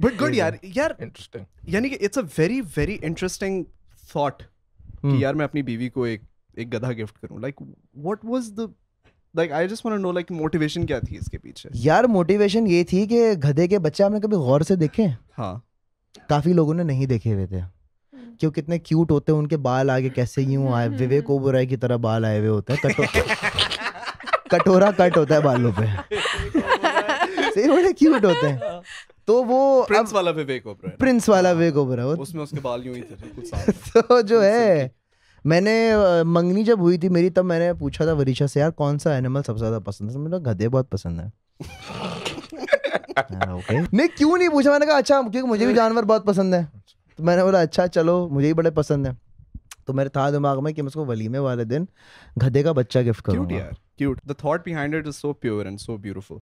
But good यार यार interesting यानी कि it's a very very interesting thought कि यार मैं अपनी बीवी को एक एक गधा गिफ्ट करूं like what was the like I just want to know like motivation क्या थी इसके पीछे यार मोटिवेशन ये थी कि गधे के बच्चे आपने कभी गौर से देखे हां काफी लोगों ने नहीं देखे हुए थे क्यों कितने क्यूट होते हैं उनके बाल आगे कैसे यूं आए हम्म। विवेक ओबराय की तरह बाल आए हुए होते हैं कटो कटोरा कट होता है बालों पे सही बड़े क्यूट होते हैं तो वो प्रिंस अब, वाला विवेक ओबरा प्रिंस वाला विवेक ओबरा हाँ। उसमें उसके बाल यूं ही थे कुछ तो जो है मैंने मंगनी जब हुई थी मेरी तब मैंने पूछा था वरीशा से यार कौन सा एनिमल सबसे ज्यादा पसंद है मतलब गधे बहुत पसंद है ओके हाँ, मैं क्यों नहीं पूछा मैंने कहा अच्छा क्योंकि मुझे भी जानवर बहुत पसंद है तो मैंने बोला अच्छा चलो मुझे ही बड़े पसंद है तो मेरे था दिमाग में कि मैं उसको वलीमे वाले दिन गधे का बच्चा गिफ्ट करूंगा क्यूट यार cute the thought behind it is so pure and so beautiful